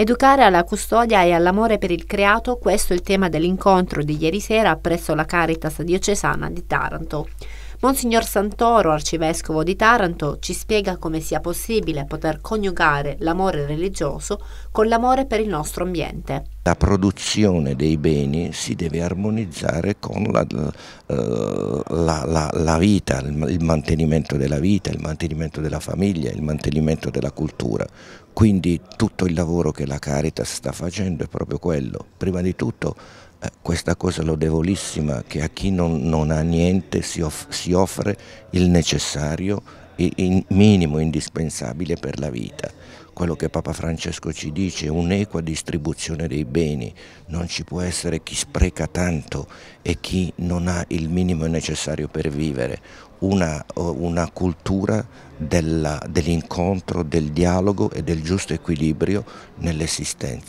Educare alla custodia e all'amore per il creato, questo è il tema dell'incontro di ieri sera presso la Caritas diocesana di Taranto. Monsignor Santoro, arcivescovo di Taranto, ci spiega come sia possibile poter coniugare l'amore religioso con l'amore per il nostro ambiente. La produzione dei beni si deve armonizzare con la, eh, la, la, la vita, il mantenimento della vita, il mantenimento della famiglia, il mantenimento della cultura. Quindi tutto il lavoro che la Caritas sta facendo è proprio quello. Prima di tutto eh, questa cosa lodevolissima che a chi non, non ha niente si, off si, offre il necessario il, in minimo indispensabile per la vita. Quello che Papa Francesco ci dice è un'equa distribuzione dei beni, non ci può essere chi spreca tanto e chi non ha il minimo necessario per vivere. Una, una cultura dell'incontro, dell del dialogo e del giusto equilibrio nell'esistenza.